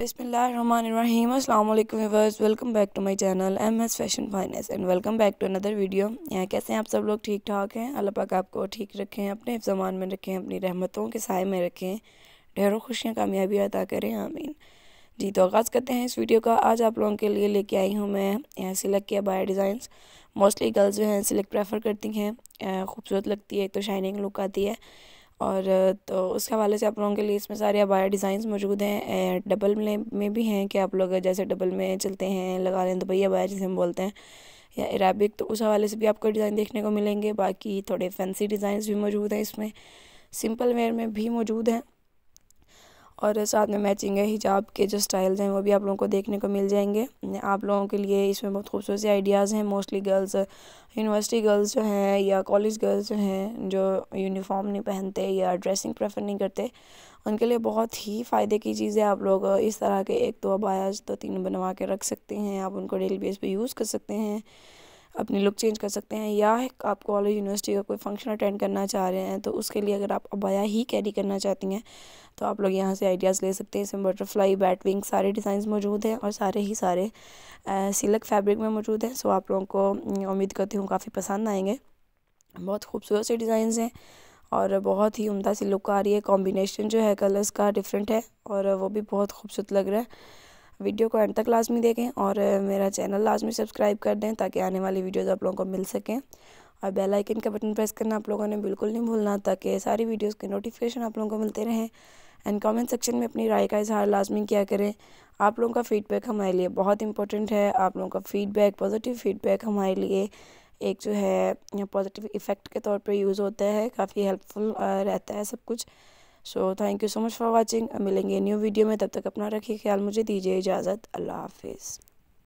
बिसमीम अल्लाम welcome back to my channel M S fashion finance and welcome back to another video यहाँ कैसे हैं आप सब लोग ठीक ठाक हैं अल्लाह पाक आपको ठीक रखें अपने जमान में रखें अपनी रहमतों के साय में रखें ढेरों खुशियाँ कामयाबी अदा करें आमीन जी तो आगाज़ करते हैं इस वीडियो का आज आप लोगों के लिए लेके आई हूँ मैं यहाँ सिलेक्ट किया बाय डिज़ाइंस मोस्टली गर्ल्स जो हैं सिलेक्ट प्रेफर करती हैं खूबसूरत लगती है एक तो शाइनिंग लुक आती है और तो उसके हवाले से आप लोगों के लिए इसमें सारे अबाया डिज़ाइंस मौजूद हैं डबल में में भी हैं कि आप लोग जैसे डबल में चलते हैं लगा लें दुबई तो अबाया जिसे हम बोलते हैं या एराबिक तो उस हवाले से भी आपको डिज़ाइन देखने को मिलेंगे बाकी थोड़े फैंसी डिज़ाइंस भी मौजूद हैं इसमें सिंपल वेयर में भी मौजूद हैं और साथ में मैचिंग है हिजाब के जो स्टाइल्स हैं वो भी आप लोगों को देखने को मिल जाएंगे आप लोगों के लिए इसमें बहुत खूबसूरत आइडियाज़ हैं मोस्टली गर्ल्स यूनिवर्सिटी गर्ल्स जो हैं या कॉलेज गर्ल्स जो हैं जो यूनिफॉर्म नहीं पहनते या ड्रेसिंग प्रेफर नहीं करते उनके लिए बहुत ही फ़ायदे की चीज़ है आप लोग इस तरह के एक दो तो अबायाज तो तीन बनवा के रख सकते हैं आप उनको डेली बेस पर यूज़ कर सकते हैं अपनी लुक चेंज कर सकते हैं या आप कॉलेज यूनिवर्सिटी का कोई फंक्शन अटेंड करना चाह रहे हैं तो उसके लिए अगर आप अबाया ही कैरी करना चाहती हैं तो आप लोग यहाँ से आइडियाज़ ले सकते हैं इसमें बटरफ्लाई बैटविंग सारे डिज़ाइंस मौजूद हैं और सारे ही सारे सिलक फैब्रिक में मौजूद हैं सो आप लोगों को उम्मीद करती हूँ काफ़ी पसंद आएंगे बहुत खूबसूरत से डिज़ाइंस हैं और बहुत ही उमदा सी लुक आ रही है कॉम्बिनेशन जो है कलर्स का डिफरेंट है और वो भी बहुत खूबसूरत लग रहा है वीडियो को एंड तक लाजमी देखें और मेरा चैनल लाजमी सब्सक्राइब कर दें ताकि आने वाली वीडियोज़ आप लोगों को मिल सकें और बेल आइकन का बटन प्रेस करना आप लोगों ने बिल्कुल नहीं भूलना ताकि सारी वीडियोस के नोटिफिकेशन आप लोगों को मिलते रहें एंड कमेंट सेक्शन में अपनी राय का इजहार लाजमी किया करें आप लोगों का फ़ीडबैक हमारे लिए बहुत इंपॉर्टेंट है आप लोगों का फ़ीडबैक पॉजिटिव फ़ीडबैक हमारे लिए एक जो है पॉजिटिव इफ़ेक्ट के तौर पर यूज़ होता है काफ़ी हेल्पफुल रहता है सब कुछ so thank you so much for watching मिलेंगे न्यू वीडियो में तब तक अपना रखिए ख्याल मुझे दीजिए इजाज़त अल्लाह हाफिज़